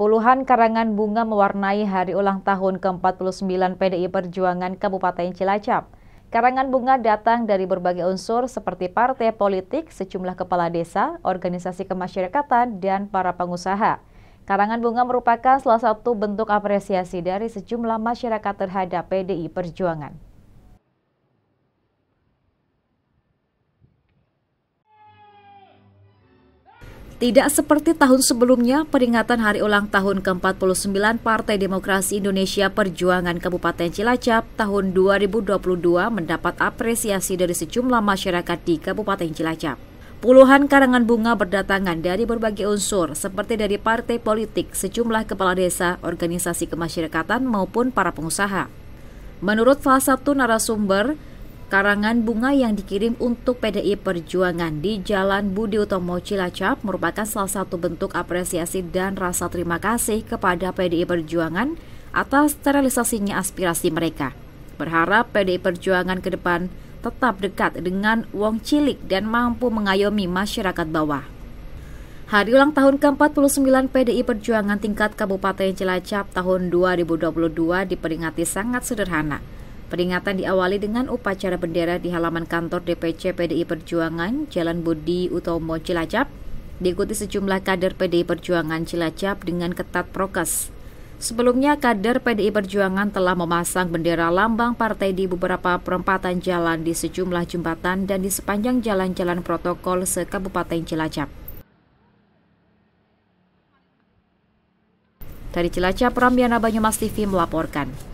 Puluhan karangan bunga mewarnai hari ulang tahun ke-49 PDI Perjuangan Kabupaten Cilacap. Karangan bunga datang dari berbagai unsur seperti partai politik, sejumlah kepala desa, organisasi kemasyarakatan, dan para pengusaha. Karangan bunga merupakan salah satu bentuk apresiasi dari sejumlah masyarakat terhadap PDI Perjuangan. Tidak seperti tahun sebelumnya, peringatan hari ulang tahun ke-49 Partai Demokrasi Indonesia Perjuangan Kabupaten Cilacap tahun 2022 mendapat apresiasi dari sejumlah masyarakat di Kabupaten Cilacap. Puluhan karangan bunga berdatangan dari berbagai unsur, seperti dari partai politik, sejumlah kepala desa, organisasi kemasyarakatan maupun para pengusaha. Menurut salah satu narasumber, Karangan bunga yang dikirim untuk PDI Perjuangan di Jalan Budi Utomo Cilacap merupakan salah satu bentuk apresiasi dan rasa terima kasih kepada PDI Perjuangan atas terrealisasinya aspirasi mereka. Berharap PDI Perjuangan ke depan tetap dekat dengan wong cilik dan mampu mengayomi masyarakat bawah. Hari ulang tahun ke-49 PDI Perjuangan tingkat Kabupaten Cilacap tahun 2022 diperingati sangat sederhana – Peringatan diawali dengan upacara bendera di halaman kantor DPC PDI Perjuangan, Jalan Budi Utomo Cilacap, diikuti sejumlah kader PDI Perjuangan Cilacap dengan ketat prokes. Sebelumnya, kader PDI Perjuangan telah memasang bendera lambang partai di beberapa perempatan jalan di sejumlah jembatan dan di sepanjang jalan-jalan protokol se-Kabupaten Cilacap. Dari Cilacap, Ramiana Banyumas TV melaporkan.